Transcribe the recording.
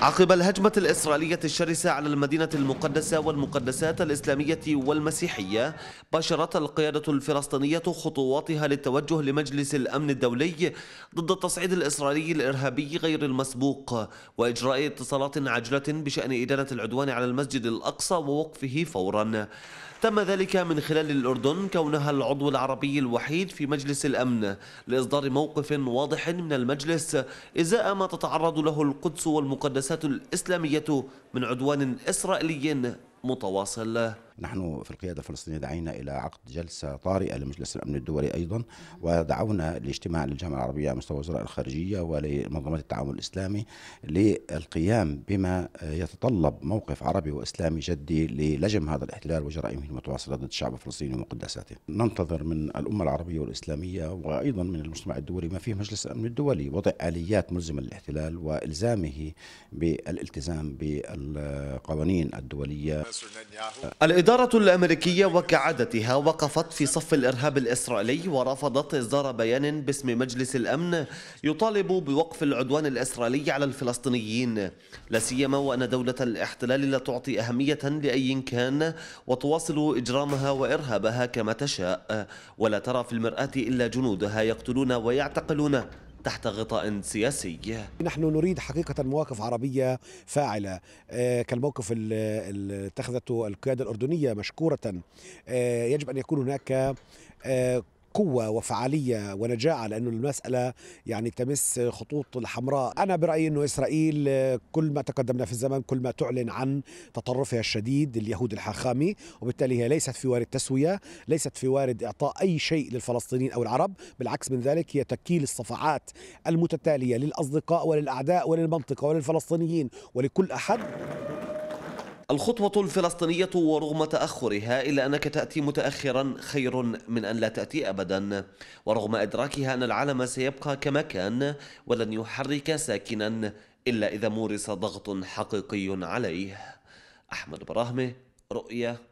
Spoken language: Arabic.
عقب الهجمة الإسرائيلية الشرسة على المدينة المقدسة والمقدسات الإسلامية والمسيحية باشرت القيادة الفلسطينية خطواتها للتوجه لمجلس الأمن الدولي ضد التصعيد الإسرائيلي الإرهابي غير المسبوق وإجراء اتصالات عاجلة بشأن إدانة العدوان على المسجد الأقصى ووقفه فورا تم ذلك من خلال الأردن كونها العضو العربي الوحيد في مجلس الأمن لإصدار موقف واضح من المجلس إزاء ما تتعرض له القدس والمقدسات المؤسسات الإسلامية من عدوان إسرائيلي متواصل نحن في القيادة الفلسطينية دعينا إلى عقد جلسة طارئة لمجلس الأمن الدولي أيضا ودعونا لاجتماع للجامعة العربية على مستوى وزراء الخارجية ولمنظمة التعاون الإسلامي للقيام بما يتطلب موقف عربي وإسلامي جدي للجم هذا الاحتلال وجرائمه المتواصلة ضد الشعب الفلسطيني ومقدساته ننتظر من الأمة العربية والإسلامية وأيضا من المجتمع الدولي ما فيه مجلس الأمن الدولي وضع آليات ملزمة للاحتلال وإلزامه بالالتزام بالقوانين الدولية الإدارة الإدارة الأمريكية وكعادتها وقفت في صف الإرهاب الإسرائيلي ورفضت إصدار بيان باسم مجلس الأمن يطالب بوقف العدوان الإسرائيلي على الفلسطينيين لا سيما وأن دولة الاحتلال لا تعطي أهمية لأي كان وتواصل إجرامها وإرهابها كما تشاء ولا ترى في المرآة إلا جنودها يقتلون ويعتقلون تحت غطاء سياسي نحن نريد حقيقة مواقف عربية فاعلة آه، كالموقف اللي اتخذته القيادة الأردنية مشكورة آه، يجب أن يكون هناك آه، قوة وفعالية ونجاعة لأنه المسألة يعني تمس خطوط الحمراء أنا برأيي أنه إسرائيل كل ما تقدمنا في الزمن كل ما تعلن عن تطرفها الشديد اليهود الحاخامي وبالتالي هي ليست في وارد تسوية ليست في وارد إعطاء أي شيء للفلسطينيين أو العرب بالعكس من ذلك هي تكيل الصفعات المتتالية للأصدقاء وللأعداء وللمنطقة وللفلسطينيين ولكل أحد الخطوة الفلسطينية ورغم تأخرها إلا أنك تأتي متأخرا خير من أن لا تأتي أبدا ورغم إدراكها أن العالم سيبقى كما كان ولن يحرك ساكنا إلا إذا مورس ضغط حقيقي عليه أحمد براهمة رؤية